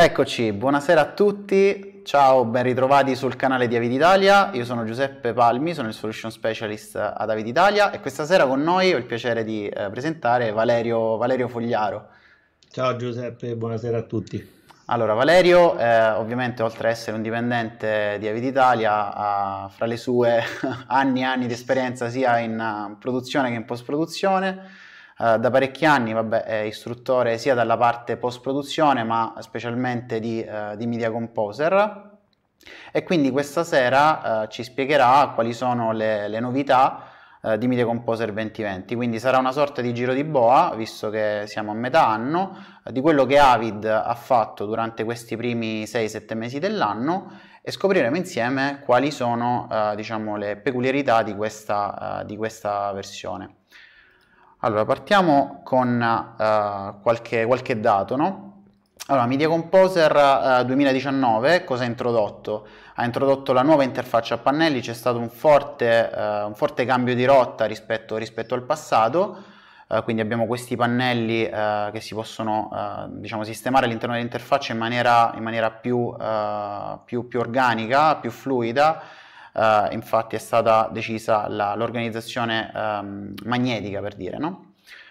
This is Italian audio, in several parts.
Eccoci, buonasera a tutti, ciao, ben ritrovati sul canale di Avid Italia, io sono Giuseppe Palmi, sono il Solution Specialist ad Avid Italia e questa sera con noi ho il piacere di eh, presentare Valerio, Valerio, Fogliaro. Ciao Giuseppe, buonasera a tutti. Allora, Valerio, eh, ovviamente oltre ad essere un dipendente di Avid Italia, ha fra le sue anni e anni di esperienza sia in eh, produzione che in post-produzione, eh, da parecchi anni vabbè, è istruttore sia dalla parte post-produzione ma specialmente di, eh, di media composer e quindi questa sera eh, ci spiegherà quali sono le, le novità eh, di Media Composer 2020, quindi sarà una sorta di giro di boa, visto che siamo a metà anno, eh, di quello che Avid ha fatto durante questi primi 6-7 mesi dell'anno e scopriremo insieme quali sono eh, diciamo, le peculiarità di questa, eh, di questa versione. Allora, partiamo con uh, qualche, qualche, dato, no? Allora, Media Composer uh, eh, 2019 cosa ha introdotto? Ha introdotto la nuova interfaccia a pannelli, c'è stato un forte, uh, un forte cambio di rotta rispetto, rispetto al passato, quindi abbiamo questi pannelli che si possono diciamo, sistemare all'interno dell'interfaccia in maniera, in maniera più, più, più organica, più fluida, eh, infatti è stata decisa la, l'organizzazione ehm, magnetica per dire, no?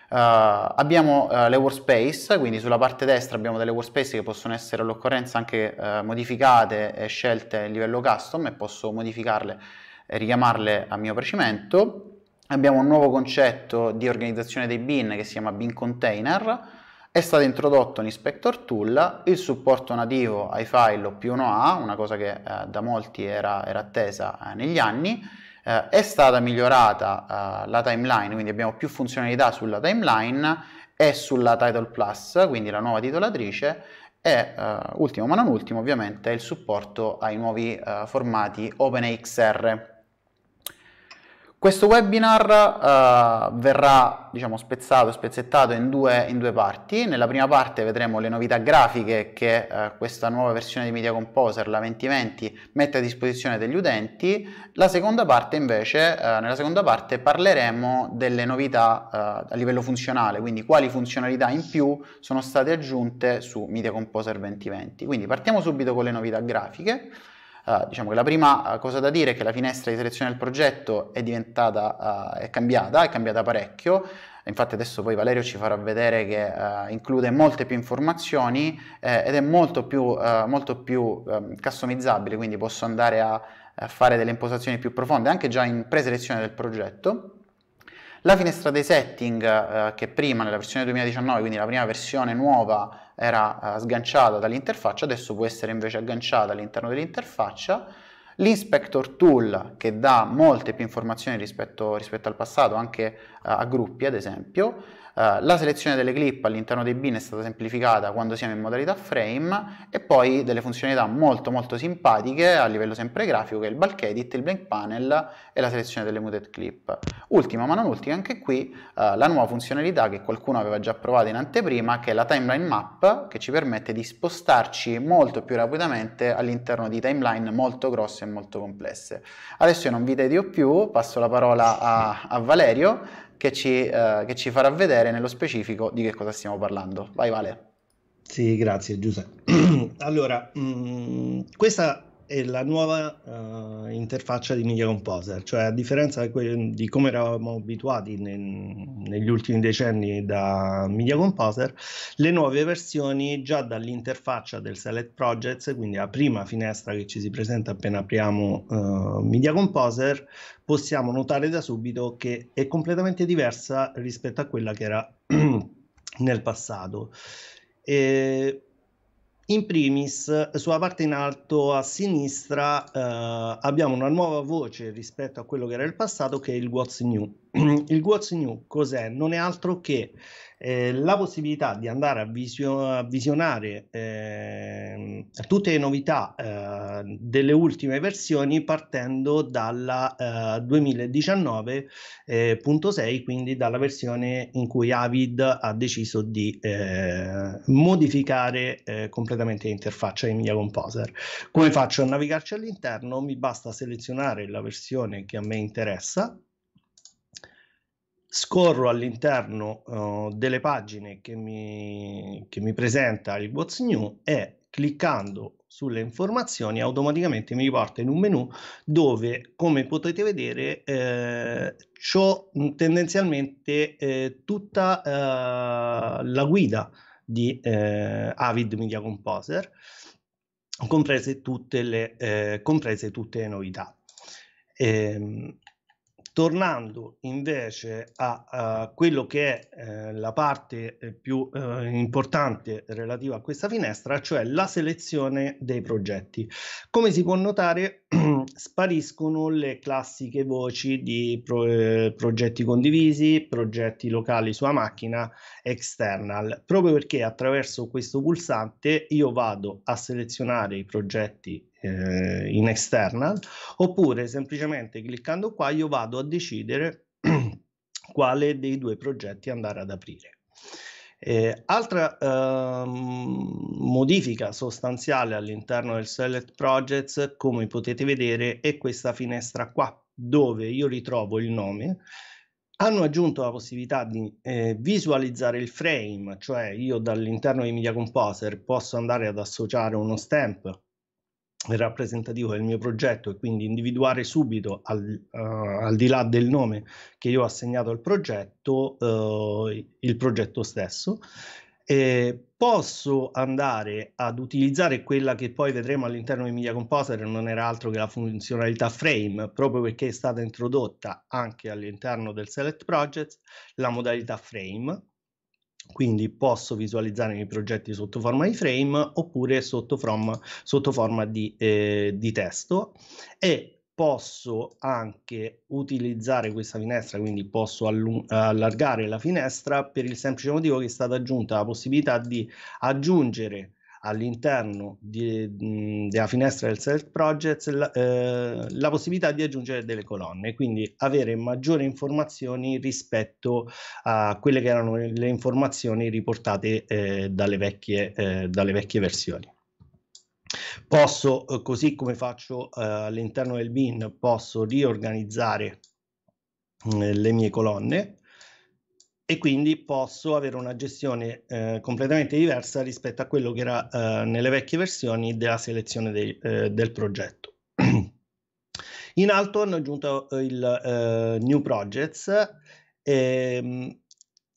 Uh, abbiamo uh, le workspace, quindi sulla parte destra abbiamo delle workspace che possono essere all'occorrenza anche uh, modificate e scelte a livello custom e posso modificarle e richiamarle a mio piacimento. Abbiamo un nuovo concetto di organizzazione dei bin che si chiama bin container è stato introdotto in Inspector Tool il supporto nativo ai file OP1A, una cosa che eh, da molti era, era attesa eh, negli anni, eh, è stata migliorata eh, la timeline, quindi abbiamo più funzionalità sulla timeline e sulla Title Plus, quindi la nuova titolatrice, e eh, ultimo ma non ultimo ovviamente il supporto ai nuovi eh, formati OpenXR. Questo webinar uh, verrà diciamo, spezzato e spezzettato in due, in due, parti. Nella prima parte vedremo le novità grafiche che uh, questa nuova versione di Media Composer, la 2020, mette a disposizione degli utenti. La seconda parte invece, uh, nella seconda parte parleremo delle novità a livello funzionale, quindi quali funzionalità in più sono state aggiunte su Media Composer 2020. Quindi partiamo subito con le novità grafiche. Eh, diciamo che la prima eh, cosa da dire è che la finestra di selezione del progetto è diventata, uh, è cambiata, è cambiata parecchio. Infatti adesso poi Valerio ci farà vedere che uh, include molte più informazioni eh, ed è molto più, molto più um, customizzabile, quindi posso andare a, a fare delle impostazioni più profonde anche già in preselezione del progetto. La finestra dei setting, che prima nella versione 2019, quindi la prima versione nuova, era eh, sganciata dall'interfaccia, adesso può essere invece agganciata all'interno dell'interfaccia. L'inspector tool che dà molte più informazioni rispetto, rispetto al passato, anche eh, a gruppi ad esempio, eh, la selezione delle clip all'interno dei bin è stata semplificata quando siamo in modalità frame e poi delle funzionalità molto molto simpatiche a livello sempre grafico che è il bulk edit, il blank panel e la selezione delle muted clip. Ultima ma non ultima anche qui uh, la nuova funzionalità che qualcuno aveva già provato in anteprima che è la timeline map che ci permette di spostarci molto più rapidamente all'interno di timeline molto grosse e molto complesse. Adesso io non vi tedio più, passo la parola a, a Valerio che ci, eh, che ci farà vedere nello specifico di che cosa stiamo parlando. Vai Vale. Sì, grazie Giuseppe. allora, mh, mm, questa e la nuova uh, interfaccia di Media Composer, cioè a differenza di, que- di come eravamo abituati nel- negli ultimi decenni da Media Composer, le nuove versioni già dall'interfaccia del Select Projects, quindi la prima finestra che ci si presenta appena apriamo uh, Media Composer, possiamo notare da subito che è completamente diversa rispetto a quella che era nel passato. E in primis, sulla parte in alto a sinistra eh, abbiamo una nuova voce rispetto a quello che era il passato che è il What's New. il What's New cos'è? Non è altro che eh, la possibilità di andare a, visio- a visionare eh, tutte le novità eh, delle ultime versioni partendo dalla 2019.6, eh, eh, quindi dalla versione in cui Avid ha deciso di eh, modificare completamente l'interfaccia di Media Composer. Come faccio a navigarci all'interno? Mi basta selezionare la versione che a me interessa scorro all'interno uh, delle pagine che mi, che mi presenta il What's New e cliccando sulle informazioni automaticamente mi riporta in un menu dove come potete vedere eh, ho tendenzialmente eh, tutta eh, la guida di eh, Avid Media Composer comprese tutte le, eh, comprese tutte le novità. Ehm, Tornando invece a, a, quello che è eh, la parte eh, più eh, importante relativa a questa finestra, cioè la selezione dei progetti. Come si può notare, spariscono le classiche voci di pro, eh, progetti condivisi, progetti locali sulla macchina, external, proprio perché attraverso questo pulsante io vado a selezionare i progetti eh, in external, oppure semplicemente cliccando qua io vado a decidere quale dei due progetti andare ad aprire. Eh, altra ehm, modifica sostanziale all'interno del Select Projects, come potete vedere, è questa finestra qua, dove io ritrovo il nome. Hanno aggiunto la possibilità di eh, visualizzare il frame, cioè io dall'interno di Media Composer posso andare ad associare uno stamp rappresentativo del mio progetto e quindi individuare subito al, uh, al, di là del nome che io ho assegnato al progetto uh, il progetto stesso eh, posso andare ad utilizzare quella che poi vedremo all'interno di Media Composer non era altro che la funzionalità frame proprio perché è stata introdotta anche all'interno del select project la modalità frame quindi posso visualizzare i miei progetti sotto forma di frame oppure sotto, from, sotto forma di, eh, di testo e posso anche utilizzare questa finestra, quindi posso allargare la finestra per il semplice motivo che è stata aggiunta la possibilità di aggiungere all'interno di, mh, mm, della finestra del Select Projects la, eh, la, possibilità di aggiungere delle colonne, quindi avere maggiori informazioni rispetto a quelle che erano le informazioni riportate eh, dalle, vecchie, eh, dalle vecchie versioni. Posso, eh, così come faccio eh, all'interno del bin, posso riorganizzare mm, le mie colonne e quindi posso avere una gestione eh, completamente diversa rispetto a quello che era eh, nelle vecchie versioni della selezione dei, eh, del progetto. In alto hanno aggiunto eh, il eh, New Projects. Ehm,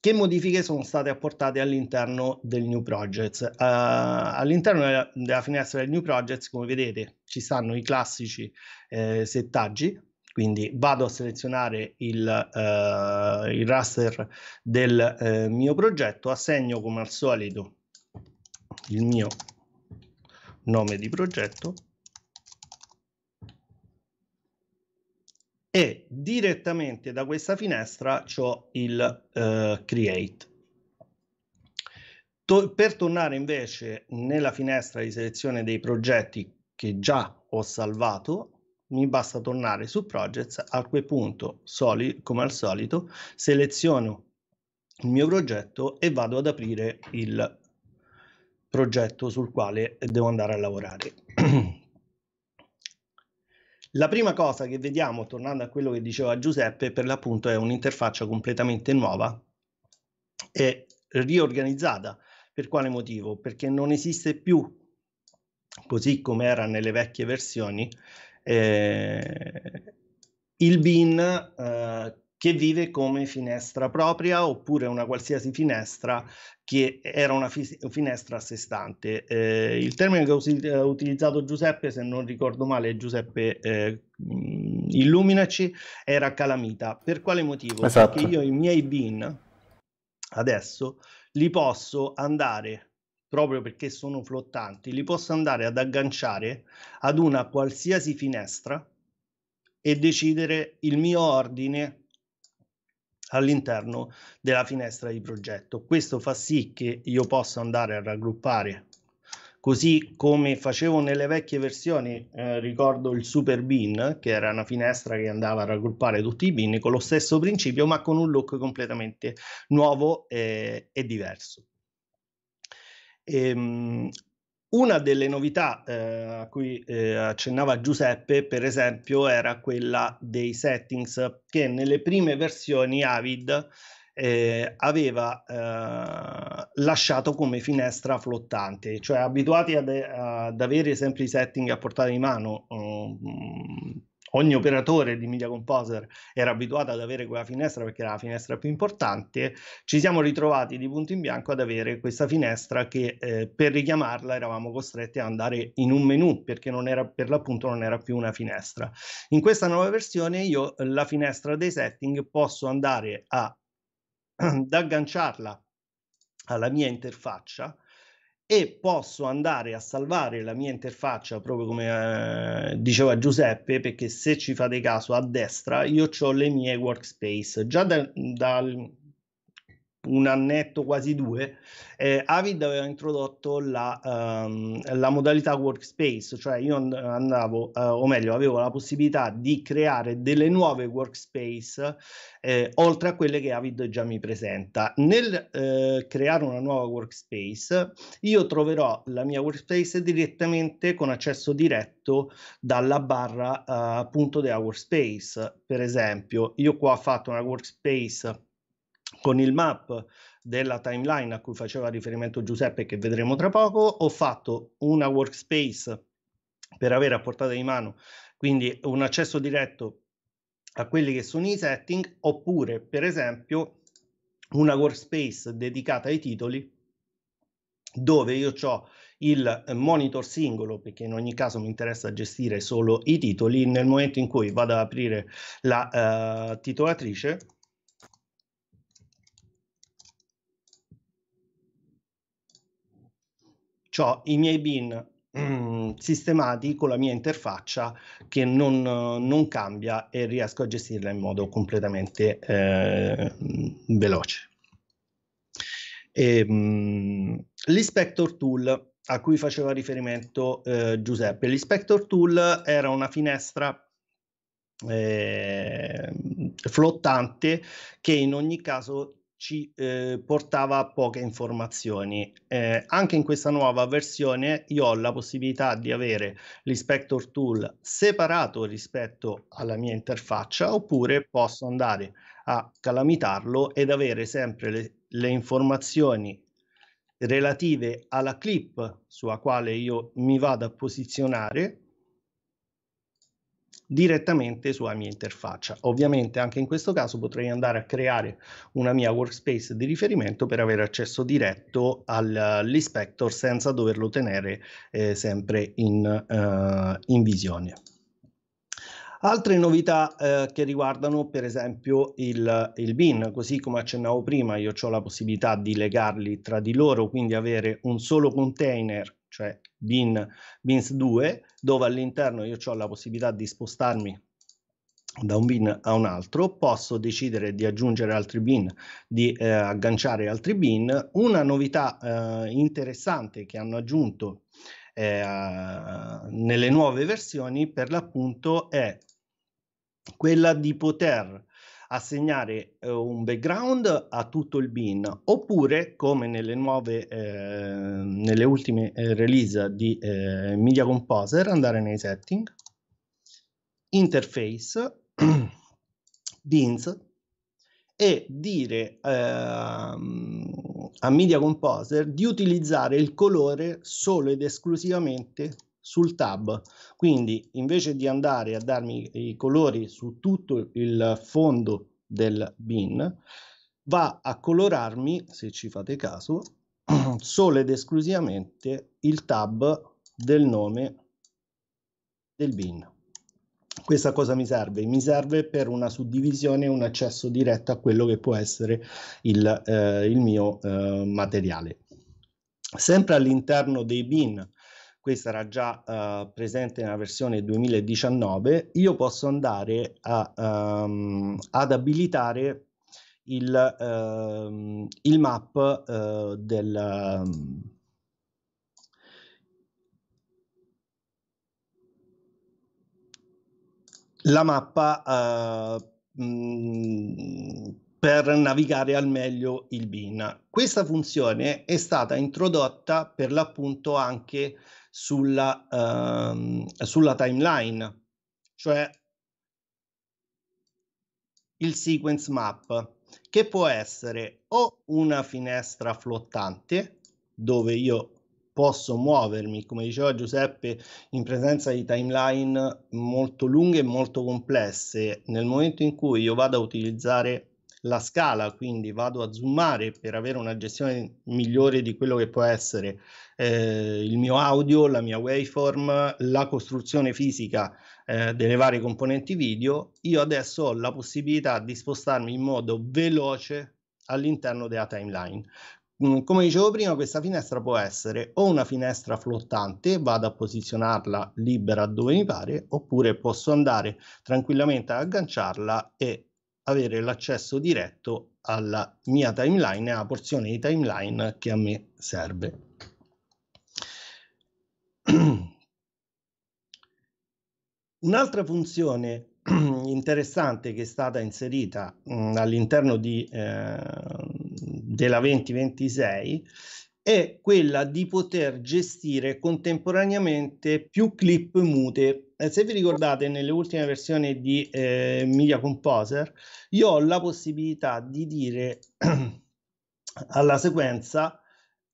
che modifiche sono state apportate all'interno del New Projects? Uh, all'interno della, della, finestra del New Projects, come vedete, ci stanno i classici eh, settaggi quindi vado a selezionare il, eh, il raster del eh, mio progetto, assegno come al solito il mio nome di progetto e direttamente da questa finestra ho il eh, create. To per tornare invece nella finestra di selezione dei progetti che già ho salvato, mi basta tornare su Projects, a quel punto, soli, come al solito, seleziono il mio progetto e vado ad aprire il progetto sul quale devo andare a lavorare. La prima cosa che vediamo, tornando a quello che diceva Giuseppe, per l'appunto è un'interfaccia completamente nuova e riorganizzata. Per quale motivo? Perché non esiste più, così come era nelle vecchie versioni, eh, il bin eh, che vive come finestra propria oppure una qualsiasi finestra che era una fi- finestra a sé stante. Eh, il termine che ha us- eh, utilizzato Giuseppe, se non ricordo male, Giuseppe eh, mm, illuminaci, era calamita. Per quale motivo? Esatto. Perché io i miei bin adesso li posso andare proprio perché sono flottanti, li posso andare ad agganciare ad una qualsiasi finestra e decidere il mio ordine all'interno della finestra di progetto. Questo fa sì che io possa andare a raggruppare così come facevo nelle vecchie versioni, eh, ricordo il super bin, che era una finestra che andava a raggruppare tutti i bin con lo stesso principio, ma con un look completamente nuovo e, eh, e diverso. Ehm, una delle novità eh, a cui eh, accennava Giuseppe, per esempio, era quella dei settings che nelle prime versioni Avid eh, aveva eh, lasciato come finestra flottante, cioè abituati ad, ad avere sempre i setting a portata di mano um, ogni operatore di media composer era abituato ad avere quella finestra perché era la finestra più importante, ci siamo ritrovati di punto in bianco ad avere questa finestra che eh, per richiamarla eravamo costretti ad andare in un menu perché non era, per l'appunto non era più una finestra. In questa nuova versione io eh, la finestra dei setting posso andare a, ad agganciarla alla mia interfaccia e posso andare a salvare la mia interfaccia proprio come eh, diceva Giuseppe perché se ci fate caso a destra io ho le mie workspace già da, dal, un annetto, quasi due, eh, Avid aveva introdotto la, um, la, modalità workspace, cioè io andavo, uh, o meglio, avevo la possibilità di creare delle nuove workspace eh, oltre a quelle che Avid già mi presenta. Nel eh, creare una nuova workspace, io troverò la mia workspace direttamente con accesso diretto dalla barra uh, appunto della workspace. Per esempio, io qua ho fatto una workspace con il map della timeline a cui faceva riferimento Giuseppe che vedremo tra poco, ho fatto una workspace per avere a portata di mano quindi un accesso diretto a quelli che sono i setting oppure per esempio una workspace dedicata ai titoli dove io ho il monitor singolo perché in ogni caso mi interessa gestire solo i titoli nel momento in cui vado ad aprire la uh, titolatrice ho i miei bin mm. mm, sistemati con la mia interfaccia che non, non, cambia e riesco a gestirla in modo completamente eh, veloce. E, mm, L'inspector tool a cui faceva riferimento eh, Giuseppe. L'inspector tool era una finestra eh, flottante che in ogni caso ci eh, portava poche informazioni. Eh, anche in questa nuova versione io ho la possibilità di avere l'inspector tool separato rispetto alla mia interfaccia oppure posso andare a calamitarlo ed avere sempre le, le informazioni relative alla clip sulla quale io mi vado a posizionare direttamente sulla mia interfaccia. Ovviamente anche in questo caso potrei andare a creare una mia workspace di riferimento per avere accesso diretto all'inspector senza doverlo tenere eh, sempre in, eh, in visione. Altre novità eh, che riguardano per esempio il, il, bin, così come accennavo prima io ho la possibilità di legarli tra di loro, quindi avere un solo container cioè bin, bins 2, dove all'interno io ho la possibilità di spostarmi da un bin a un altro, posso decidere di aggiungere altri bin, di eh, agganciare altri bin. Una novità eh, interessante che hanno aggiunto eh, nelle nuove versioni per l'appunto è quella di poter assegnare eh, un background a tutto il bin oppure come nelle nuove eh, nelle ultime eh, release di eh, Media Composer andare nei setting interface bins e dire ehm, a Media Composer di utilizzare il colore solo ed esclusivamente sul tab. Quindi invece di andare a darmi i colori su tutto il fondo del bin, va a colorarmi, se ci fate caso, solo ed esclusivamente il tab del nome del bin. Questa cosa mi serve? Mi serve per una suddivisione, un accesso diretto a quello che può essere il, eh, il mio eh, materiale. Sempre all'interno dei bin questa era già uh, presente nella versione 2019, io posso andare a, um, ad abilitare il, uh, il map uh, del... Um, la mappa eh, mh, per navigare al meglio il BIN. Questa funzione è stata introdotta per l'appunto anche sulla, ehm, sulla timeline, cioè il sequence map, che può essere o una finestra flottante, dove io posso muovermi, come diceva Giuseppe, in presenza di timeline molto lunghe e molto complesse. Nel momento in cui io vado a utilizzare la scala, quindi vado a zoomare per avere una gestione migliore di quello che può essere eh, il mio audio, la mia waveform, la costruzione fisica eh, delle varie componenti video, io adesso ho la possibilità di spostarmi in modo veloce all'interno della timeline mm, come dicevo prima, questa finestra può essere o una finestra flottante, vado a posizionarla libera dove mi pare, oppure posso andare tranquillamente ad agganciarla e avere l'accesso diretto alla mia timeline e alla porzione di timeline che a me serve. Un'altra funzione interessante che è stata inserita mm, all'interno di, eh, della 2026 è quella di poter gestire contemporaneamente più clip mute eh, se vi ricordate nelle ultime versioni di eh, Media Composer, io ho la possibilità di dire alla sequenza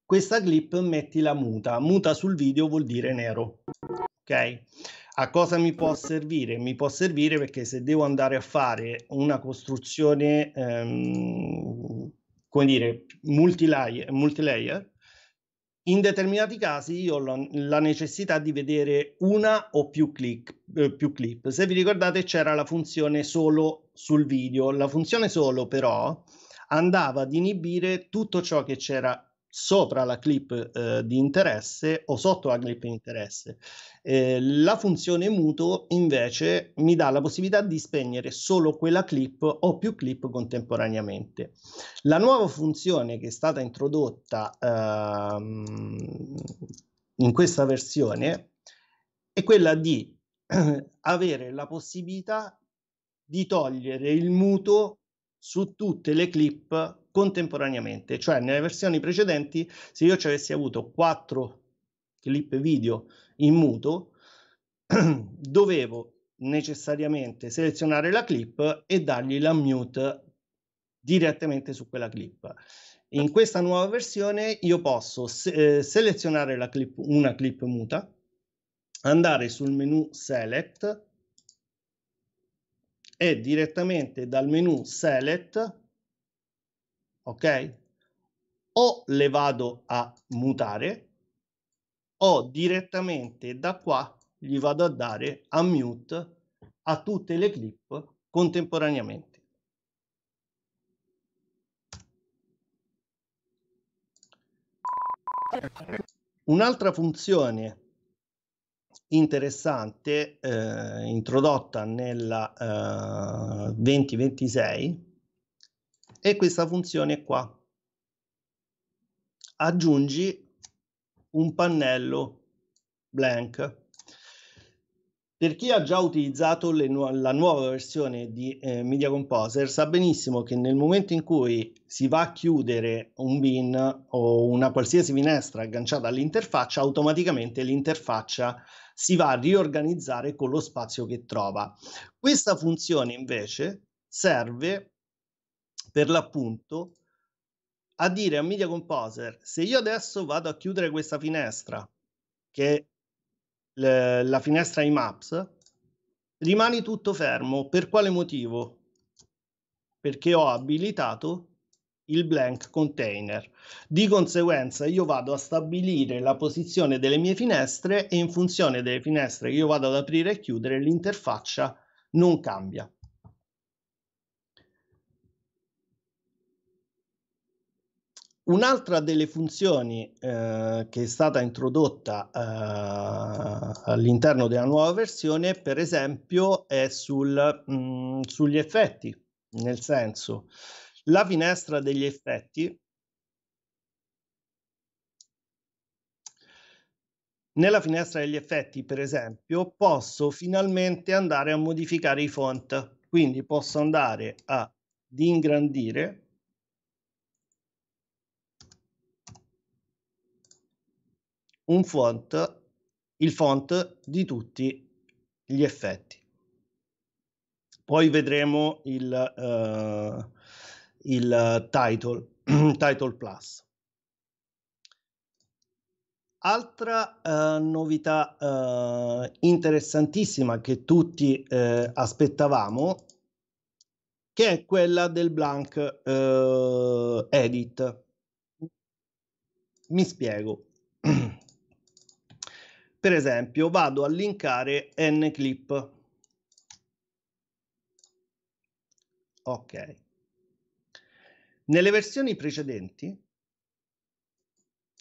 questa clip metti la muta, muta sul video vuol dire nero. Ok? A cosa mi può servire? Mi può servire perché se devo andare a fare una costruzione, ehm, come dire, multilayer, multilayer in determinati casi io ho la necessità di vedere una o più, click, eh, più clip. Se vi ricordate c'era la funzione solo sul video, la funzione solo però andava ad inibire tutto ciò che c'era sopra la clip eh, di interesse o sotto la clip di interesse. Eh, la funzione muto invece mi dà la possibilità di spegnere solo quella clip o più clip contemporaneamente. La nuova funzione che è stata introdotta ehm, in questa versione è quella di avere la possibilità di togliere il muto su tutte le clip contemporaneamente, cioè nelle versioni precedenti se io ci avessi avuto quattro clip video in muto, dovevo necessariamente selezionare la clip e dargli la mute direttamente su quella clip. In questa nuova versione io posso se- eh, selezionare clip, una clip muta, andare sul menu Select, è direttamente dal menu Select, ok? O le vado a mutare o direttamente da qua gli vado a dare a mute a tutte le clip contemporaneamente. Un'altra funzione interessante eh, introdotta nella eh, 2026 è questa funzione qua. Aggiungi un pannello blank. Per chi ha già utilizzato nu la nuova versione di eh, Media Composer sa benissimo che nel momento in cui si va a chiudere un bin o una qualsiasi finestra agganciata all'interfaccia, automaticamente l'interfaccia si va a riorganizzare con lo spazio che trova. Questa funzione invece serve per l'appunto a dire a Media Composer se io adesso vado a chiudere questa finestra che è la finestra IMAPS rimane tutto fermo per quale motivo? Perché ho abilitato il blank container. Di conseguenza io vado a stabilire la posizione delle mie finestre e in funzione delle finestre che io vado ad aprire e chiudere l'interfaccia non cambia. Un'altra delle funzioni eh, che è stata introdotta eh, all'interno della nuova versione, per esempio, è sul, mh, mm, sugli effetti, nel senso la finestra degli effetti. Nella finestra degli effetti, per esempio, posso finalmente andare a modificare i font. Quindi posso andare ad ingrandire un font, il font di tutti gli effetti. Poi vedremo il, uh, il eh, title, title Plus. Altra eh, novità eh, interessantissima che tutti eh, aspettavamo, che è quella del blank eh, edit. Mi spiego. per esempio, vado a linkare n clip. Ok. Nelle versioni precedenti,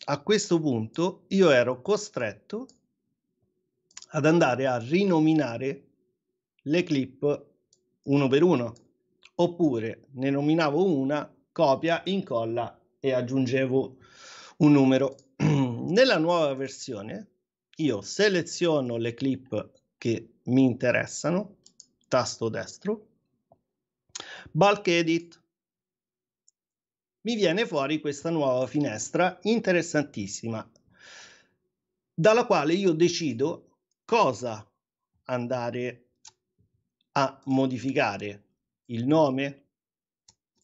a questo punto, io ero costretto ad andare a rinominare le clip uno per uno, oppure ne nominavo una, copia, incolla e aggiungevo un numero. Nella nuova versione io seleziono le clip che mi interessano, tasto destro, bulk edit, mi viene fuori questa nuova finestra interessantissima, dalla quale io decido cosa andare a modificare, il nome,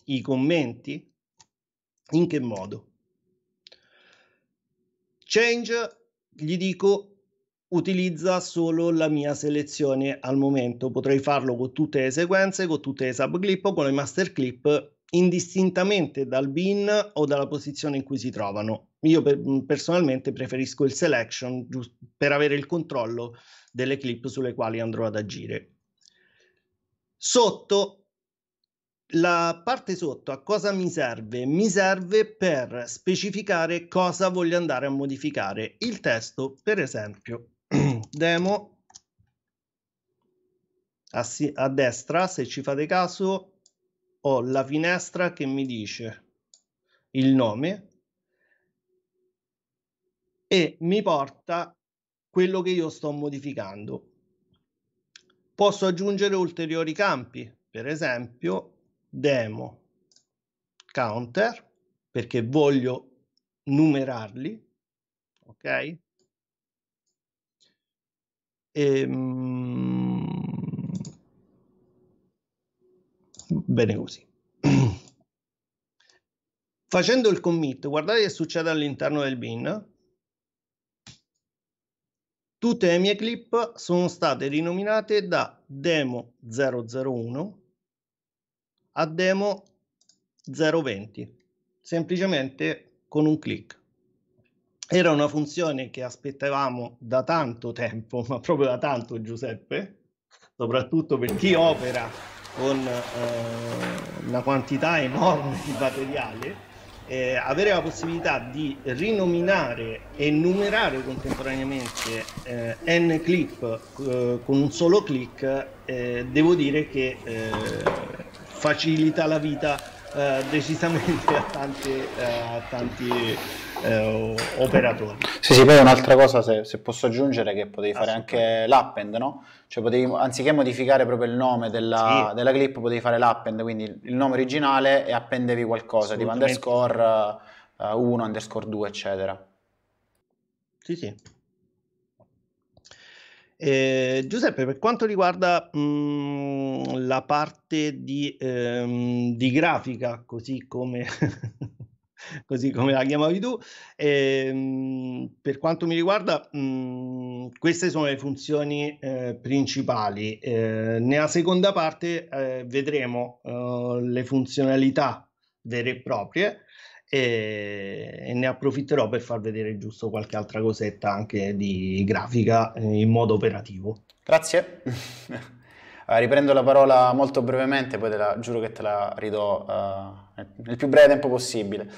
i commenti, in che modo. Change gli dico utilizza solo la mia selezione al momento, potrei farlo con tutte le sequenze, con tutte le sub clip o con le master clip indistintamente dal bin o dalla posizione in cui si trovano. Io per, mhmm, personalmente preferisco il selection per avere il controllo delle clip sulle quali andrò ad agire. Sotto la parte sotto a cosa mi serve? Mi serve per specificare cosa voglio andare a modificare. Il testo, per esempio, demo a, a destra, se ci fate caso, ho la finestra che mi dice il nome e mi porta quello che io sto modificando. Posso aggiungere ulteriori campi, per esempio demo counter, perché voglio numerarli, ok? E, ehm, Bene così. Facendo il commit, guardate che succede all'interno del bin. Tutte le mie clip sono state rinominate da demo 001 a demo 020, semplicemente con un clic. Era una funzione che aspettavamo da tanto tempo, ma proprio da tanto Giuseppe, soprattutto per chi opera con eh, una quantità enorme di materiale, eh, avere la possibilità di rinominare e numerare contemporaneamente eh, n clip eh, con un solo clic, eh, devo dire che eh, facilita la vita decisamente a, tante, a tanti eh, operatori. Sì, sì, poi un'altra cosa, se, se posso aggiungere, che potevi ah, fare anche l'append, no? Cioè potevi, anziché modificare proprio il nome della, sì. della clip, potevi fare l'append, quindi il nome originale e appendevi qualcosa, tipo underscore 1, eh, underscore 2, eccetera. Sì, sì. Eh, Giuseppe, per quanto riguarda mh, mm, la parte di, ehm, di grafica, così come così come la chiamavi tu. E, ehm, per quanto mi riguarda, mh, mhmm, queste sono le funzioni eh, principali. Eh, nella seconda parte eh, vedremo eh, le funzionalità vere e proprie e, e, ne approfitterò per far vedere giusto qualche altra cosetta anche di grafica eh, in modo operativo. Grazie. Eh, riprendo la parola molto brevemente, poi te la, giuro che te la ridò uh, nel più breve tempo possibile.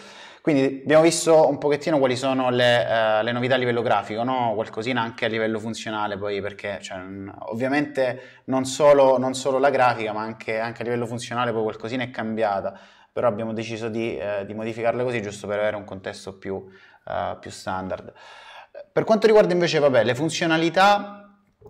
Quindi abbiamo visto un pochettino quali sono le, uh, le novità a livello grafico, no? qualcosina anche a livello funzionale poi, perché cioè, ovviamente non solo, non solo, la grafica, ma anche, anche, a livello funzionale poi qualcosina è cambiata, però abbiamo deciso di, uh, di modificarla così giusto per avere un contesto più, più standard. Per quanto riguarda invece vabbè, le funzionalità,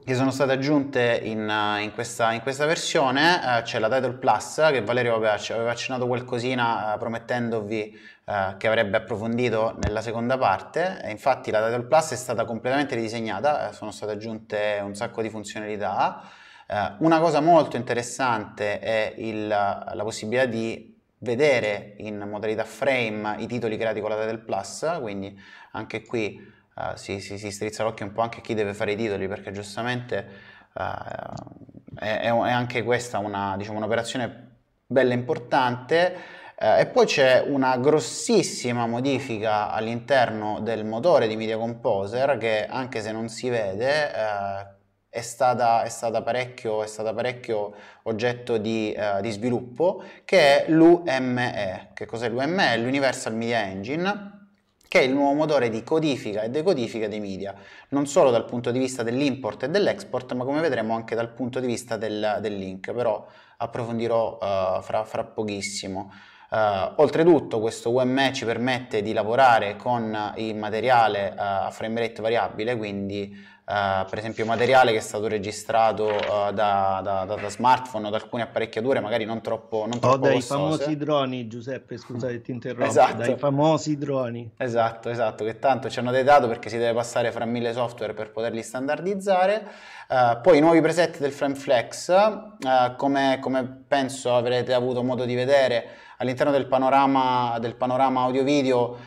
che sono state aggiunte in, eh, in, questa, in questa, versione, eh, c'è la Title Plus che Valerio aveva, aveva accennato qualcosina eh, promettendovi eh, che avrebbe approfondito nella seconda parte e infatti la Title Plus è stata completamente ridisegnata, eh, sono state aggiunte un sacco di funzionalità. Eh, una cosa molto interessante è il, la possibilità di vedere in modalità frame i titoli creati con la Title Plus, quindi anche qui uh, si, si, si, strizza l'occhio un po' anche a chi deve fare i titoli, perché giustamente uh, è, è, anche questa una, diciamo, un'operazione bella importante. Uh, e poi c'è una grossissima modifica all'interno del motore di Media Composer che anche se non si vede è eh, stata, è, stata è stata, parecchio, oggetto di, uh, di sviluppo, che è l'UME. Che cos'è l'UME? L'Universal Media Engine che è il nuovo motore di codifica e decodifica dei media, non solo dal punto di vista dell'import e dell'export, ma come vedremo anche dal punto di vista del, del link, però approfondirò uh, fra, fra pochissimo. Uh, oltretutto questo UME ci permette di lavorare con il materiale uh, a frame rate variabile, quindi Uh, per esempio materiale che è stato registrato uh, da, da, da, da, smartphone o da alcune apparecchiature magari non troppo non troppo o dai costose. famosi droni Giuseppe scusate ti interrompo esatto. dai famosi droni esatto esatto che tanto ci hanno dettato perché si deve passare fra mille software per poterli standardizzare uh, poi i nuovi preset del FrameFlex come, come penso avrete avuto modo di vedere all'interno del panorama, del panorama audio video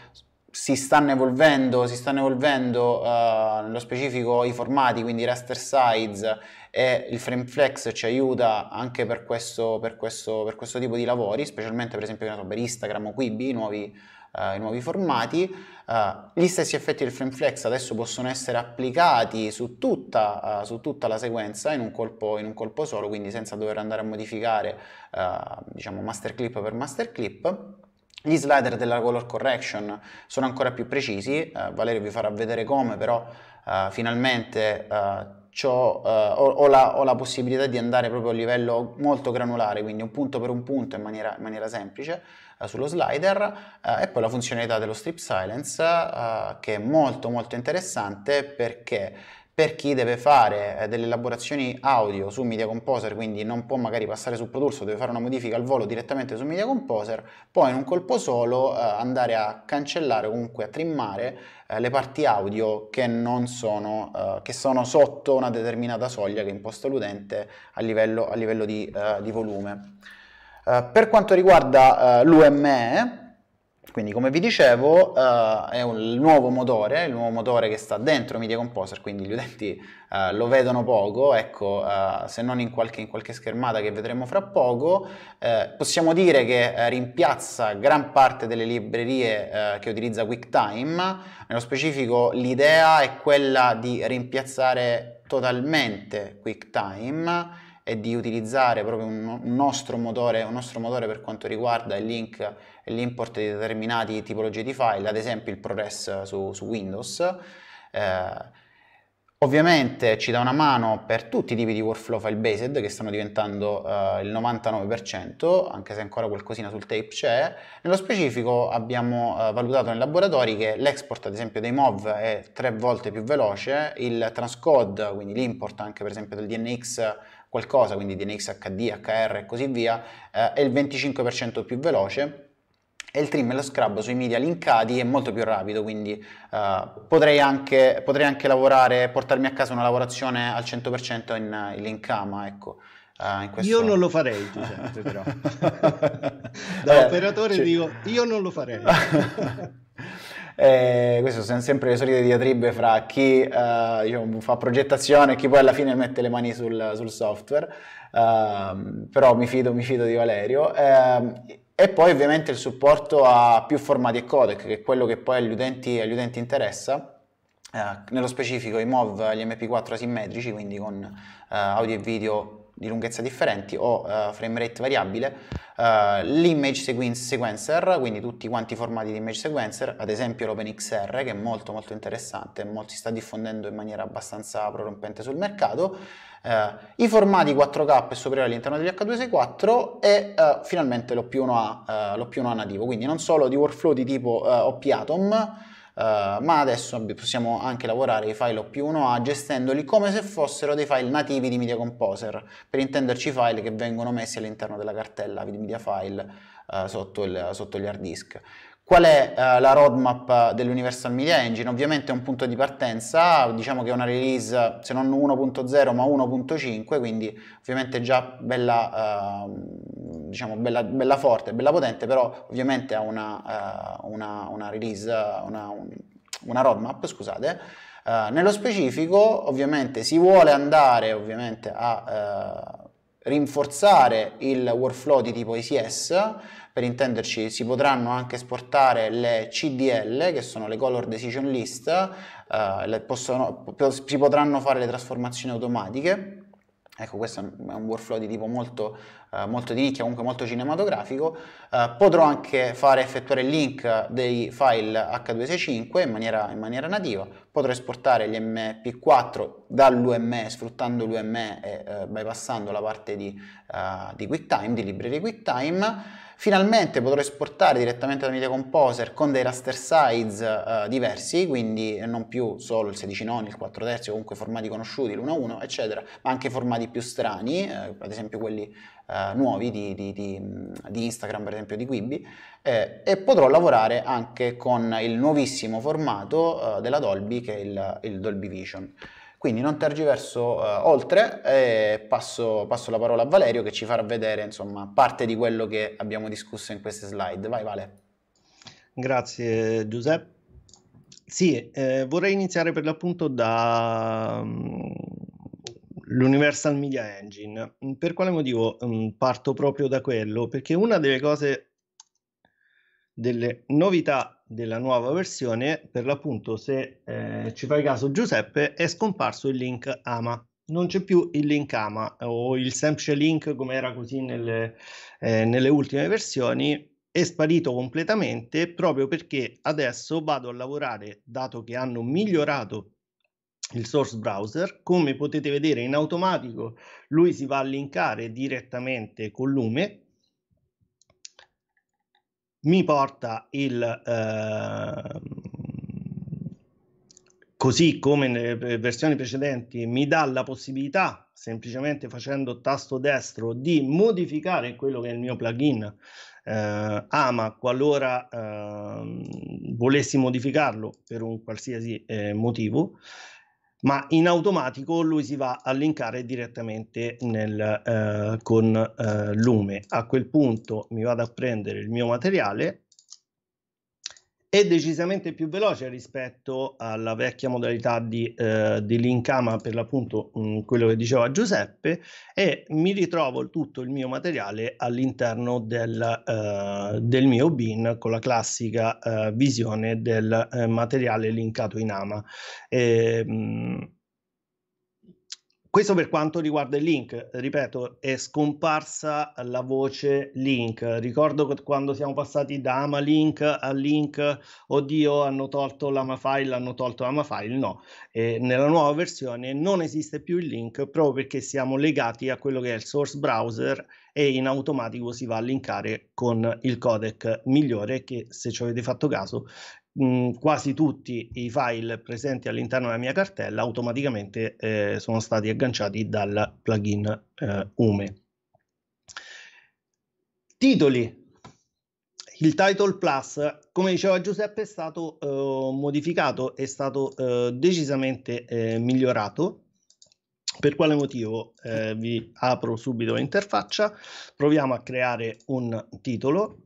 si stanno evolvendo, si stanno evolvendo uh, nello specifico i formati, quindi raster size e il frame flex ci aiuta anche per questo, per questo, per questo tipo di lavori, specialmente per esempio per Instagram o Quibi, i nuovi, uh, i nuovi formati. Uh, gli stessi effetti del frame flex adesso possono essere applicati su tutta, su tutta la sequenza in un, colpo, in un, colpo, solo, quindi senza dover andare a modificare diciamo master clip per master clip. Gli slider della color correction sono ancora più precisi, eh, Valerio vi farà vedere come, però eh, finalmente eh, eh, ho, ho, la, ho, la, possibilità di andare proprio a livello molto granulare, quindi un punto per un punto in maniera, in maniera semplice eh, sullo slider eh, e poi la funzionalità dello strip silence che è molto molto interessante perché per chi deve fare eh, delle elaborazioni audio su Media Composer, quindi non può magari passare su Pro Tools, deve fare una modifica al volo direttamente su Media Composer, può in un colpo solo eh, andare a cancellare o comunque a trimmare eh, le parti audio che non sono, che sono sotto una determinata soglia che imposta l'utente a livello, a livello di, di, volume. per quanto riguarda l'UME, quindi come vi dicevo uh, è un nuovo motore, il nuovo motore che sta dentro Media Composer, quindi gli utenti uh, lo vedono poco, ecco uh, se non in qualche, in qualche, schermata che vedremo fra poco, possiamo dire che rimpiazza gran parte delle librerie che utilizza QuickTime, nello specifico l'idea è quella di rimpiazzare totalmente QuickTime e di utilizzare proprio un nostro motore, un nostro motore per quanto riguarda il link e l'import di determinate tipologie di file, ad esempio il ProRes su, su Windows. Eh, Ovviamente ci dà una mano per tutti i tipi di workflow file based che stanno diventando uh, il 99%, anche se ancora qualcosina sul tape c'è. Nello specifico abbiamo uh, valutato nei laboratori che l'export ad esempio dei MOV è tre volte più veloce, il transcode, quindi l'import anche per esempio del DNX qualcosa, quindi DNX HD, HR e così via, uh, è il 25% più veloce e il trim e lo scrub sui media linkati è molto più rapido, quindi eh, potrei, anche, potrei anche lavorare, portarmi a casa una lavorazione al 100% in, in linkama, ecco. Ah, questo... Io non lo farei, Giuseppe, però. da eh, operatore cioè... dico, io non lo farei. eh, queste sono sempre le solite diatribe fra chi eh, diciamo, fa progettazione e chi poi alla fine mette le mani sul, sul software, eh, però mi fido, mi fido, di Valerio. Ehm, e poi ovviamente il supporto a più formati e codec, che è quello che poi agli utenti, agli utenti interessa, eh, nello specifico i MOV, gli MP4 asimmetrici, quindi con eh, audio e video di lunghezza differenti o uh, frame rate variabile, uh, l'image sequencer, quindi tutti quanti i formati di image sequencer, ad esempio l'OpenXR che è molto molto interessante, molto, si sta diffondendo in maniera abbastanza prorompente sul mercato, eh, I formati 4K e superiori all'interno degli H264 e eh, finalmente l'OP1A, eh, l'OP1A nativo, quindi non solo di workflow di tipo eh, OP-Atom, eh, ma adesso possiamo anche lavorare i file OP1A gestendoli come se fossero dei file nativi di Media Composer, per intenderci file che vengono messi all'interno della cartella di Media File eh, sotto, il, sotto gli hard disk. Qual è eh, la roadmap dell'Universal Media Engine? Ovviamente è un punto di partenza, diciamo che è una release se non 1.0 ma 1.5, quindi ovviamente già bella, eh, diciamo bella, bella, forte, bella potente, però ovviamente ha una, eh, una, una release, una, una roadmap, scusate. Eh, nello specifico ovviamente si vuole andare ovviamente a eh, rinforzare il workflow di tipo ICS per intenderci si potranno anche esportare le CDL che sono le Color Decision List, eh, possono, si potranno fare le trasformazioni automatiche ecco questo è un workflow di tipo molto, eh, molto di nicchia, comunque molto cinematografico, eh, potrò anche fare effettuare il link dei file H265 in maniera, in maniera nativa, potrò esportare gli MP4 dall'UME sfruttando l'UME e eh, bypassando la parte di, uh, di QuickTime, di librerie QuickTime, Finalmente potrò esportare direttamente da Media Composer con dei raster size eh, diversi, quindi non più solo il 16 noni, il 4 terzi, comunque formati conosciuti, l'1-1, eccetera, ma anche formati più strani, eh, ad esempio quelli eh, nuovi di, di, di, di, Instagram, per esempio di Quibi, eh, e potrò lavorare anche con il nuovissimo formato eh, della Dolby che è il, il Dolby Vision. Quindi non tergiverso eh, oltre e passo, passo, la parola a Valerio che ci farà vedere insomma, parte di quello che abbiamo discusso in queste slide. Vai Vale. Grazie Giuseppe. Sì, eh, vorrei iniziare per l'appunto da, mm, l'Universal Media Engine. Per quale motivo mm, parto proprio da quello? Perché una delle cose, delle novità della nuova versione, per l'appunto se eh, ci fai caso Giuseppe, è scomparso il link AMA. Non c'è più il link AMA o il semplice link come era così nelle, eh, nelle ultime versioni, è sparito completamente proprio perché adesso vado a lavorare, dato che hanno migliorato il source browser, come potete vedere in automatico lui si va a linkare direttamente con Lume mi porta il... Eh, così come nelle versioni precedenti mi dà la possibilità semplicemente facendo tasto destro di modificare quello che è il mio plugin eh, ama qualora eh, volessi modificarlo per un qualsiasi eh, motivo ma in automatico lui si va a linkare direttamente nel, eh, con eh, Lume. A quel punto mi vado a prendere il mio materiale è decisamente più veloce rispetto alla vecchia modalità di, eh, di Linkama, per l'appunto mh, mm, quello che diceva Giuseppe, e mi ritrovo tutto il mio materiale all'interno del, eh, del mio bin con la classica eh, visione del eh, materiale linkato in AMA. E, mh, mm, questo per quanto riguarda il link, ripeto, è scomparsa la voce link. Ricordo quando siamo passati da AmaLink a link, oddio, hanno tolto l'AmaFile, hanno tolto l'AmaFile. No, e nella nuova versione non esiste più il link proprio perché siamo legati a quello che è il source browser e in automatico si va a linkare con il codec migliore che se ci avete fatto caso Mm, quasi tutti i file presenti all'interno della mia cartella automaticamente eh, sono stati agganciati dal plugin eh, Ume. Titoli. Il Title Plus, come diceva Giuseppe, è stato eh, modificato, è stato eh, decisamente eh, migliorato. Per quale motivo? Eh, vi apro subito l'interfaccia. Proviamo a creare un titolo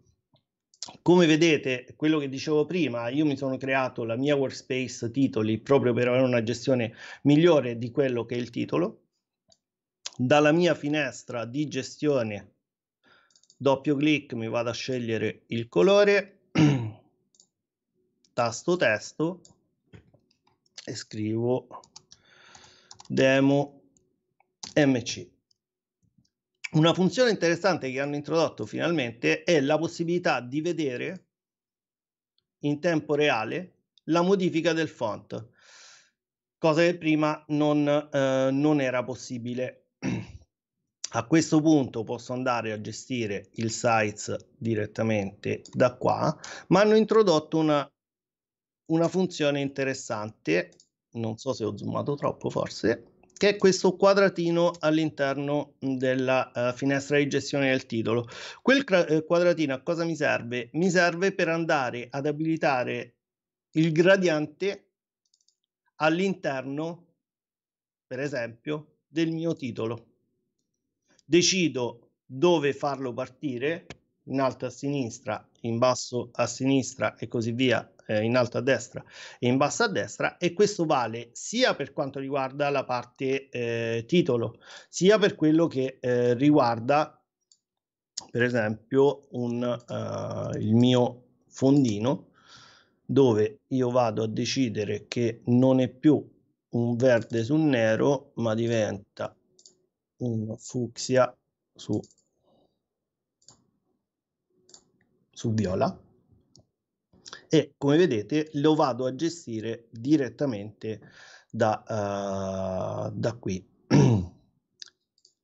come vedete, quello che dicevo prima, io mi sono creato la mia workspace titoli proprio per avere una gestione migliore di quello che è il titolo. Dalla mia finestra di gestione, doppio clic, mi vado a scegliere il colore, tasto testo e scrivo demo mc una funzione interessante che hanno introdotto finalmente è la possibilità di vedere in tempo reale la modifica del font, cosa che prima non, eh, non era possibile. A questo punto posso andare a gestire il size direttamente da qua, ma hanno introdotto una, una funzione interessante, non so se ho zoomato troppo forse, che è questo quadratino all'interno della uh, finestra di gestione del titolo. Quel cra- eh, quadratino a cosa mi serve? Mi serve per andare ad abilitare il gradiente all'interno, per esempio, del mio titolo. Decido dove farlo partire, in alto a sinistra in basso a sinistra e così via eh, in alto a destra e in basso a destra e questo vale sia per quanto riguarda la parte eh, titolo sia per quello che eh, riguarda per esempio un, uh, il mio fondino dove io vado a decidere che non è più un verde su nero ma diventa un fucsia su su Viola e come vedete lo vado a gestire direttamente da, uh, da qui.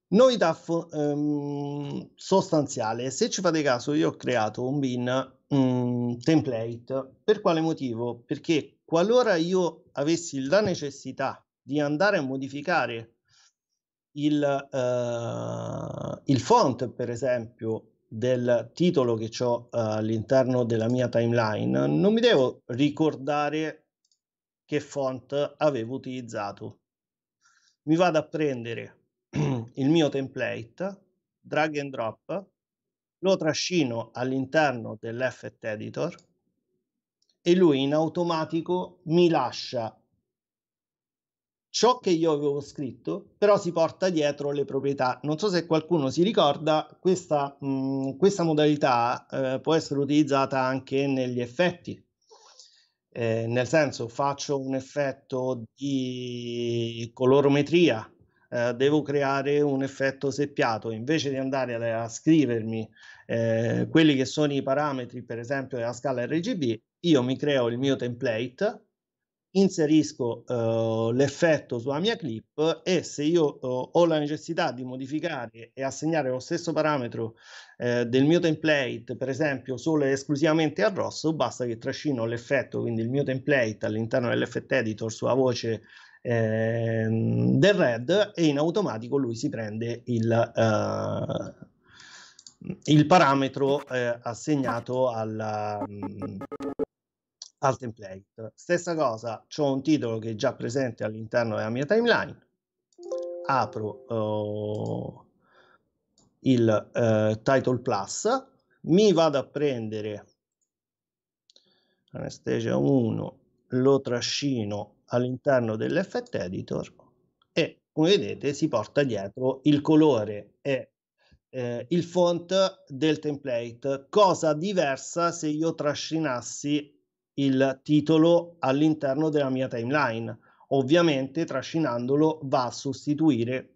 Novità um, sostanziale, se ci fate caso io ho creato un bin um, template, per quale motivo? Perché qualora io avessi la necessità di andare a modificare il, uh, il font per esempio del titolo che ho eh, all'interno della mia timeline, non mi devo ricordare che font avevo utilizzato. Mi vado a prendere il mio template, drag and drop, lo trascino all'interno dell'effect editor e lui in automatico mi lascia ciò che io avevo scritto, però si porta dietro le proprietà. Non so se qualcuno si ricorda, questa, mh, mm, questa modalità eh, può essere utilizzata anche negli effetti. Eh, nel senso, faccio un effetto di colorometria, eh, devo creare un effetto seppiato. Invece di andare a, a scrivermi eh, quelli che sono i parametri, per esempio, della scala RGB, io mi creo il mio template inserisco uh, l'effetto sulla mia clip e se io uh, ho la necessità di modificare e assegnare lo stesso parametro uh, del mio template, per esempio solo e esclusivamente al rosso, basta che trascino l'effetto, quindi il mio template all'interno dell'effetto editor sulla voce eh, del red e in automatico lui si prende il, il parametro eh, assegnato alla al template. Stessa cosa, ho un titolo che è già presente all'interno della mia timeline, apro oh, il eh, title plus, mi vado a prendere Anastasia 1, lo trascino all'interno dell'effect editor e come vedete si porta dietro il colore e eh, il font del template, cosa diversa se io trascinassi il titolo all'interno della mia timeline, ovviamente trascinandolo va a sostituire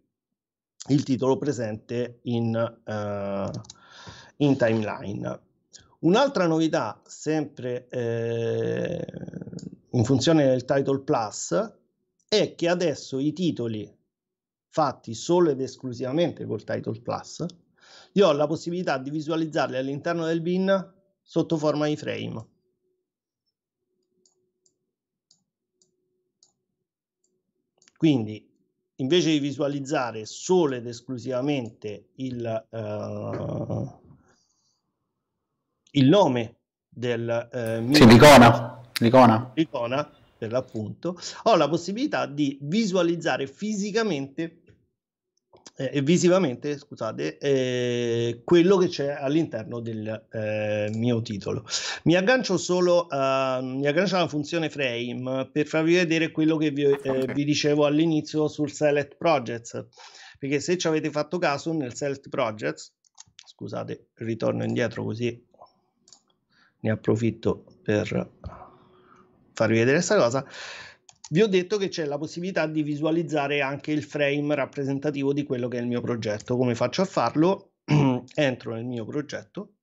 il titolo presente in, eh, in timeline. Un'altra novità, sempre eh, in funzione del Title Plus, è che adesso i titoli fatti solo ed esclusivamente col Title Plus, io ho la possibilità di visualizzarli all'interno del bin sotto forma di frame. Quindi invece di visualizzare solo ed esclusivamente il, uh, il nome del uh, mio sì, l'icona. l'icona. l'icona per l'appunto, ho la possibilità di visualizzare fisicamente eh, visivamente, scusate, eh, quello che c'è all'interno del eh, mio titolo. Mi aggancio solo a, mi aggancio alla funzione frame per farvi vedere quello che vi, ah, eh, okay. vi dicevo all'inizio sul Select Projects, perché se ci avete fatto caso nel Select Projects, scusate, ritorno indietro così ne approfitto per farvi vedere questa cosa vi ho detto che c'è la possibilità di visualizzare anche il frame rappresentativo di quello che è il mio progetto. Come faccio a farlo? Entro nel mio progetto.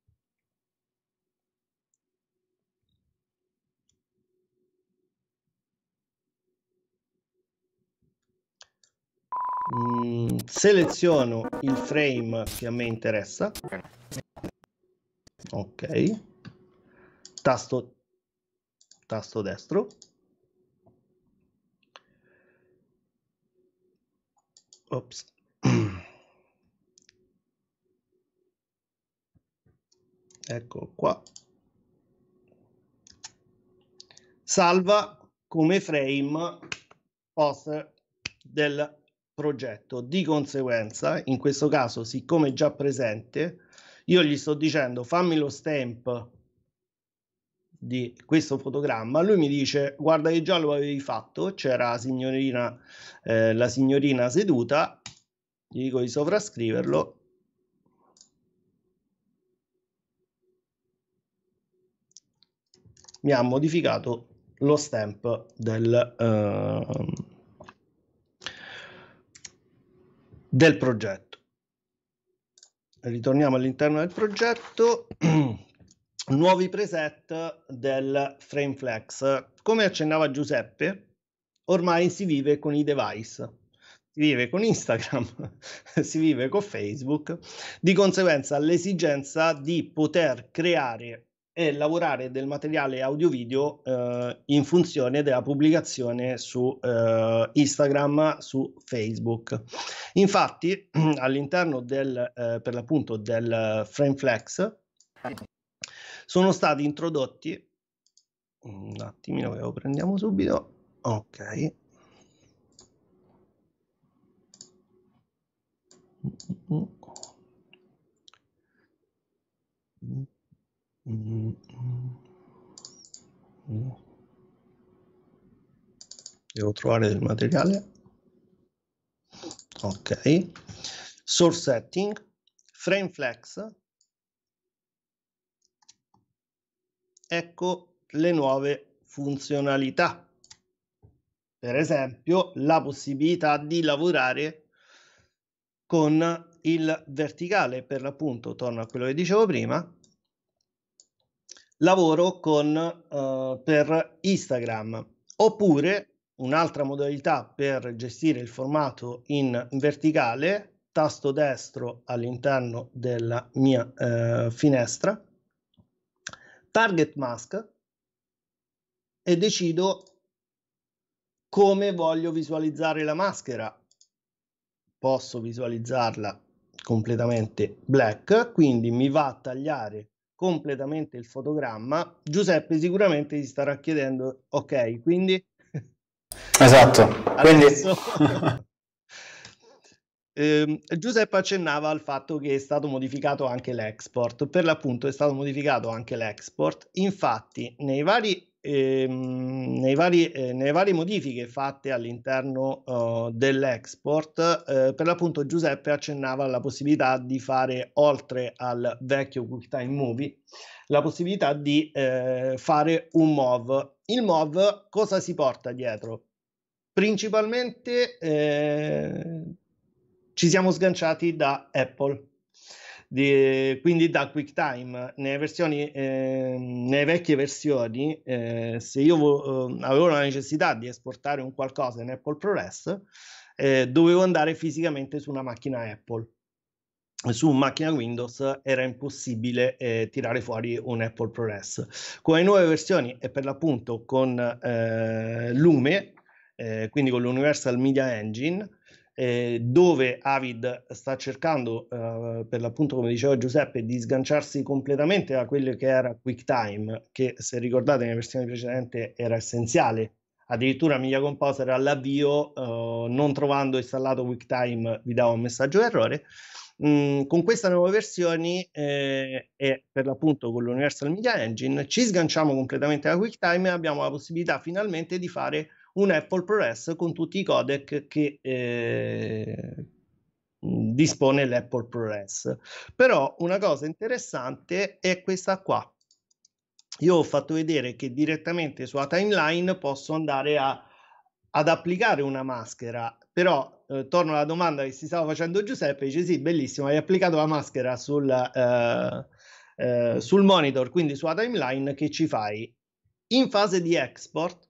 Mm, seleziono il frame che a me interessa. Ok. Tasto, tasto destro Ops. Eccolo qua. Salva come frame poster del progetto. Di conseguenza, in questo caso, siccome è già presente, io gli sto dicendo fammi lo stamp di questo fotogramma, lui mi dice guarda che già lo avevi fatto, c'era la signorina, eh, la signorina seduta, gli dico di sovrascriverlo mi ha modificato lo stamp del, uh, del progetto. Ritorniamo all'interno del progetto. nuovi preset del FrameFlex. Come accennava Giuseppe, ormai si vive con i device, si vive con Instagram, si vive con Facebook, di conseguenza l'esigenza di poter creare e lavorare del materiale audio-video eh, in funzione della pubblicazione su eh, Instagram, su Facebook. Infatti all'interno del, eh, per l'appunto del FrameFlex, sono stati introdotti un attimino che lo prendiamo subito ok devo trovare del materiale ok source setting frame flex ecco le nuove funzionalità. Per esempio, la possibilità di lavorare con il verticale, per l'appunto, torno a quello che dicevo prima, lavoro con, eh, per Instagram, oppure un'altra modalità per gestire il formato in verticale, tasto destro all'interno della mia eh, finestra, target mask e decido come voglio visualizzare la maschera. Posso visualizzarla completamente black, quindi mi va a tagliare completamente il fotogramma. Giuseppe sicuramente gli starà chiedendo, ok, quindi... Esatto, quindi... Eh, Giuseppe accennava al fatto che è stato modificato anche l'export, per l'appunto è stato modificato anche l'export, infatti nei vari, ehm, nei vari, eh, nelle varie modifiche fatte all'interno uh, dell'export, eh, per l'appunto Giuseppe accennava alla possibilità di fare oltre al vecchio Quick Movie la possibilità di eh, fare un MOV. Il MOV cosa si porta dietro? Principalmente eh, ci siamo sganciati da Apple. Di, quindi da QuickTime nelle versioni eh, nelle vecchie versioni eh, se io vo- ehm, avevo la necessità di esportare un qualcosa in Apple ProRes eh, dovevo andare fisicamente su una macchina Apple su una macchina Windows era impossibile eh, tirare fuori un Apple ProRes. Con le nuove versioni e per l'appunto con eh, Lume, eh, quindi con l'Universal Media Engine, eh, dove Avid sta cercando, eh, per l'appunto come diceva Giuseppe, di sganciarsi completamente da quello che era QuickTime, che se ricordate nella versione precedente era essenziale. Addirittura Media Composer all'avvio, eh, non trovando installato QuickTime, vi dava un messaggio errore. Mm, con queste nuove versioni eh, e per l'appunto con l'Universal Media Engine ci sganciamo completamente da QuickTime e abbiamo la possibilità finalmente di fare un Apple ProRes con tutti i codec che eh, dispone l'Apple ProRes. Però una cosa interessante è questa qua. Io ho fatto vedere che direttamente sulla timeline posso andare a, ad applicare una maschera, però eh, torno alla domanda che si stava facendo Giuseppe, dice sì, bellissimo, hai applicato la maschera sul, eh, eh sul monitor, quindi sulla timeline, che ci fai? In fase di export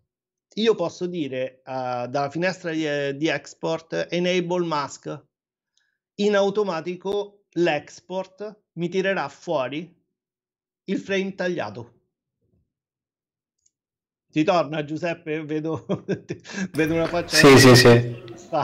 io posso dire uh, dalla finestra di, di, export enable mask in automatico l'export mi tirerà fuori il frame tagliato ti torna Giuseppe vedo, vedo una faccia sì sì sì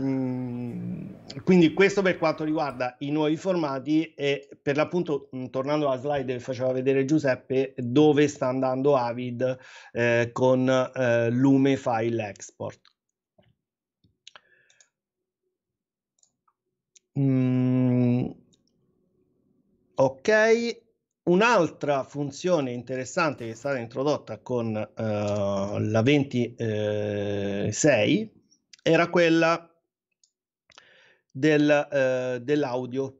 mm quindi questo per quanto riguarda i nuovi formati e per l'appunto mm, tornando alla slide che faceva vedere Giuseppe dove sta andando Avid eh, con eh, Lume File Export. Mm, ok, Un'altra funzione interessante che è stata introdotta con uh, la 26 eh, era quella del, eh, dell'audio.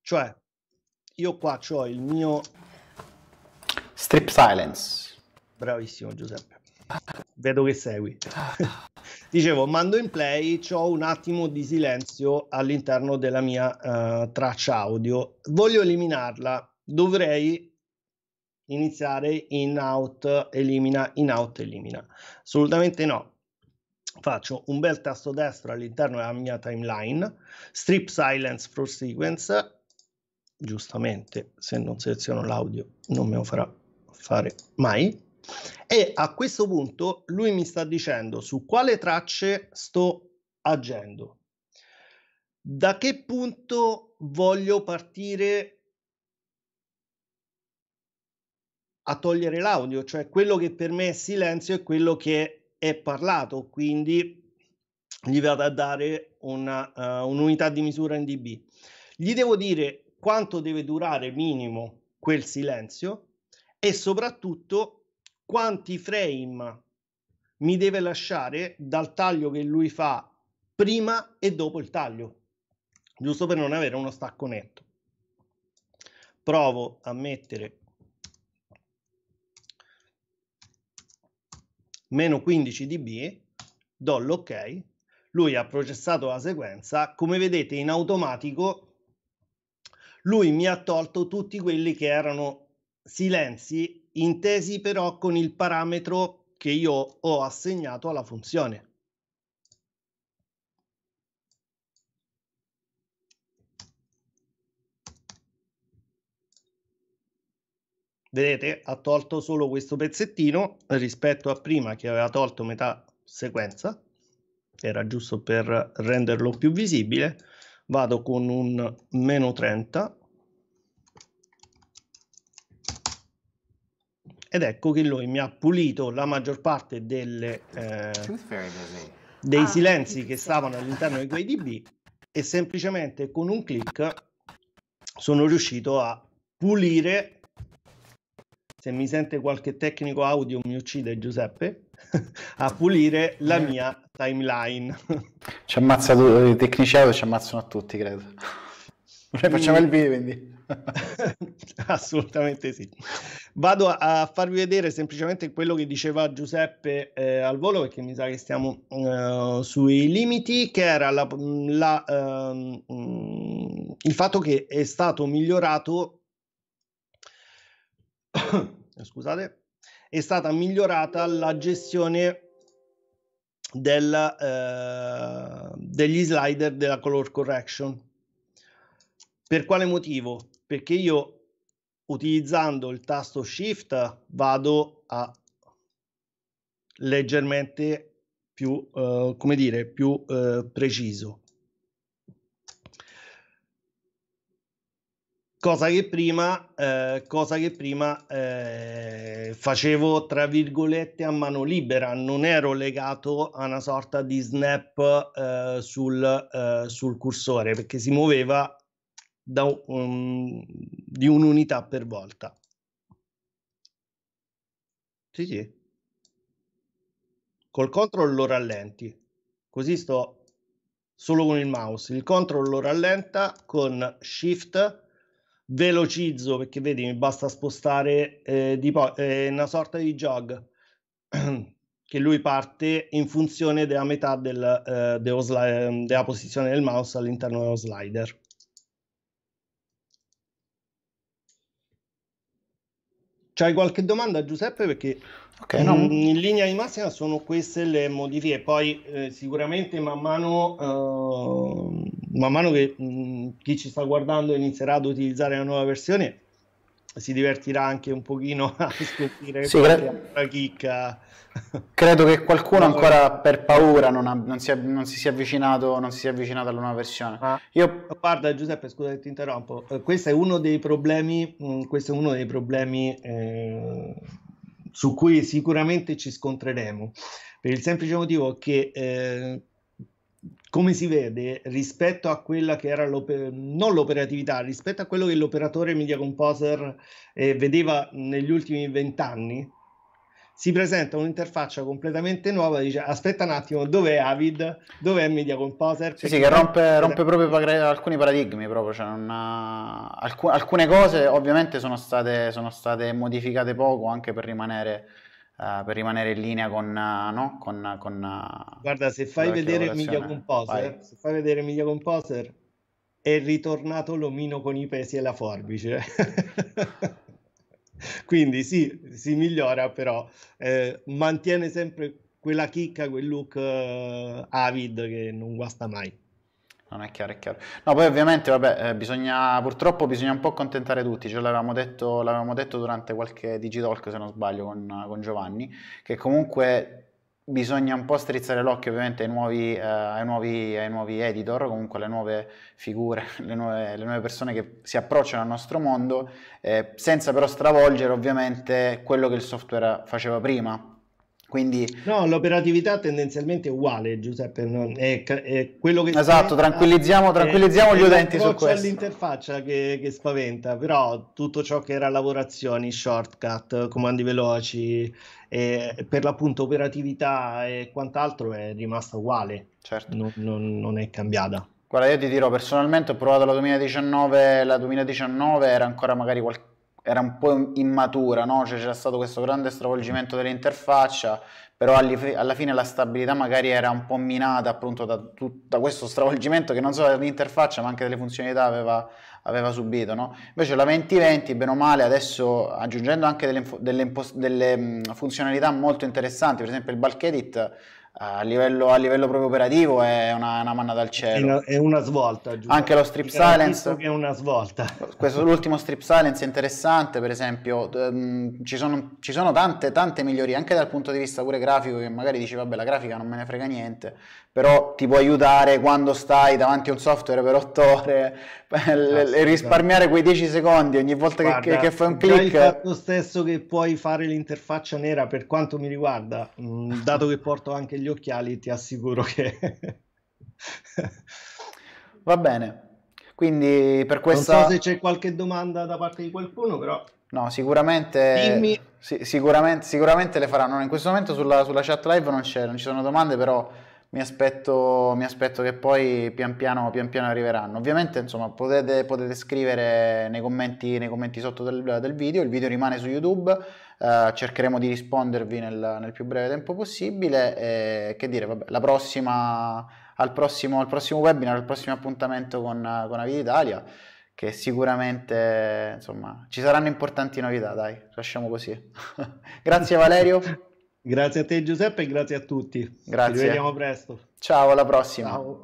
Cioè, io qua ho il mio... Strip silence. Bravissimo Giuseppe. Vedo che segui. Dicevo, mando in play, ho un attimo di silenzio all'interno della mia uh, traccia audio. Voglio eliminarla. Dovrei iniziare in out, elimina, in out, elimina. Assolutamente no faccio un bel tasto destro all'interno della mia timeline, strip silence for sequence, giustamente se non seleziono l'audio non me lo farà fare mai, e a questo punto lui mi sta dicendo su quale tracce sto agendo, da che punto voglio partire a togliere l'audio, cioè quello che per me è silenzio e quello che è parlato, quindi gli vado a dare una, uh, un'unità di misura in dB. Gli devo dire quanto deve durare minimo quel silenzio e soprattutto quanti frame mi deve lasciare dal taglio che lui fa prima e dopo il taglio, giusto per non avere uno stacco netto. Provo a mettere meno 15 dB, do l'ok, lui ha processato la sequenza, come vedete in automatico lui mi ha tolto tutti quelli che erano silenzi intesi però con il parametro che io ho assegnato alla funzione. vedete ha tolto solo questo pezzettino rispetto a prima che aveva tolto metà sequenza era giusto per renderlo più visibile vado con un meno 30 ed ecco che lui mi ha pulito la maggior parte delle, eh, dei ah, silenzi che stavano all'interno di quei db e semplicemente con un clic sono riuscito a pulire se mi sente qualche tecnico audio mi uccide Giuseppe, a pulire la eh. mia timeline. Ci ammazzano i tecnici audio, ci ammazzano a tutti, credo. Noi mm. facciamo il video, quindi. Assolutamente sì. Vado a farvi vedere semplicemente quello che diceva Giuseppe eh, al volo, perché mi sa che stiamo eh, sui limiti, che era la, la, eh, il fatto che è stato migliorato scusate, è stata migliorata la gestione del, eh, degli slider della color correction. Per quale motivo? Perché io utilizzando il tasto shift vado a leggermente più, eh, come dire, più eh, preciso. cosa che prima, eh, cosa che prima eh, facevo tra virgolette a mano libera, non ero legato a una sorta di snap eh, sul, eh, sul, cursore perché si muoveva da, um, di un'unità per volta. Sì, sì. Col control lo rallenti, così sto solo con il mouse. Il control lo rallenta con shift velocizzo perché vedi mi basta spostare eh, di po- eh, una sorta di jog che lui parte in funzione della metà del, eh, dello sli- ehm, della posizione del mouse all'interno dello slider. C'hai qualche domanda Giuseppe? Perché okay, no. in linea di massima sono queste le modifiche, poi eh, sicuramente man mano ehm, man mano che mh, mm, chi ci sta guardando inizierà ad utilizzare la nuova versione si divertirà anche un pochino a scoprire sì, cre- la chicca. Credo che qualcuno ancora eh. per paura non, ha, non, si è, non, si sia avvicinato, non si sia avvicinato alla nuova versione. Ah. Io... Guarda Giuseppe, scusa che ti interrompo, eh, questo è uno dei problemi, mm, questo è uno dei problemi eh, su cui sicuramente ci scontreremo, per il semplice motivo che... Eh, come si vede rispetto a quella che era non l'operatività, rispetto a quello che l'operatore media composer eh, vedeva negli ultimi vent'anni, si presenta un'interfaccia completamente nuova dice aspetta un attimo dov'è Avid dov'è Media Composer sì, sì che rompe, rompe proprio alcuni paradigmi proprio cioè una... Alcu- alcune cose ovviamente sono state, sono state modificate poco anche per rimanere Uh, per rimanere in linea con, uh, no? con, con uh, guarda se fai vedere Emilia Composer vai. se fai vedere Emilia Composer è ritornato l'omino con i pesi e la forbice quindi sì si migliora però eh, mantiene sempre quella chicca quel look avid che non guasta mai non è chiaro, è chiaro. No, poi ovviamente, vabbè, eh, bisogna, purtroppo bisogna un po' accontentare tutti, ce l'avevamo detto, l'avevamo detto durante qualche Digitalk, se non sbaglio, con, con Giovanni, che comunque bisogna un po' strizzare l'occhio ovviamente ai nuovi, eh, ai, nuovi, ai nuovi, editor, comunque alle nuove figure, le nuove, le nuove persone che si approcciano al nostro mondo, eh, senza però stravolgere ovviamente quello che il software faceva prima, quindi... No, l'operatività tendenzialmente è uguale, Giuseppe. È, è quello che esatto, tranquillizziamo, tranquillizziamo è, gli utenti su questo. È l'interfaccia che, che, spaventa, però tutto ciò che era lavorazioni, shortcut, comandi veloci, eh, per l'appunto operatività e quant'altro è rimasta uguale. Certo. non, non, non è cambiata. Guarda, io ti dirò personalmente, ho provato la 2019, la 2019 era ancora magari qualche era un po' immatura, no? cioè, c'era stato questo grande stravolgimento dell'interfaccia, però alla fine la stabilità magari era un po' minata appunto da, da questo stravolgimento che non solo dell'interfaccia ma anche delle funzionalità aveva, aveva subito. No? Invece la 2020, bene o male, adesso aggiungendo anche delle, delle, delle funzionalità molto interessanti, per esempio il bulk edit a livello, a livello, proprio operativo è una, una manna dal cielo. È una, è una svolta, giusto? Anche lo strip silence. è una svolta. Questo, l'ultimo strip silence è interessante, per esempio, um, ci, sono, ci sono, tante, tante migliorie, anche dal punto di vista pure grafico, che magari dici, vabbè, la grafica non me ne frega niente, però ti può aiutare quando stai davanti a un software per otto ore e risparmiare quei 10 secondi ogni volta Guarda, che, che, fai un click. Il fatto stesso che puoi fare l'interfaccia nera, per quanto mi riguarda, mm, dato che porto anche gli gli occhiali ti assicuro che... Va bene, quindi per questa... Non so se c'è qualche domanda da parte di qualcuno, però... No, sicuramente, si, sicuramente, sicuramente le faranno. In questo momento sulla, sulla chat live non, c'è, non, ci sono domande, però mi aspetto, mi aspetto che poi pian piano, pian piano, arriveranno. Ovviamente, insomma, potete, potete scrivere nei commenti, nei commenti sotto del, del video, il video rimane su YouTube eh, cercheremo di rispondervi nel, nel, più breve tempo possibile e che dire, vabbè, prossima, al, prossimo, al, prossimo, webinar, al prossimo appuntamento con, con Avid Italia che sicuramente insomma ci saranno importanti novità, dai, lasciamo così. grazie Valerio. grazie a te Giuseppe e grazie a tutti. Grazie. Ci vediamo presto. Ciao, alla prossima. Ciao.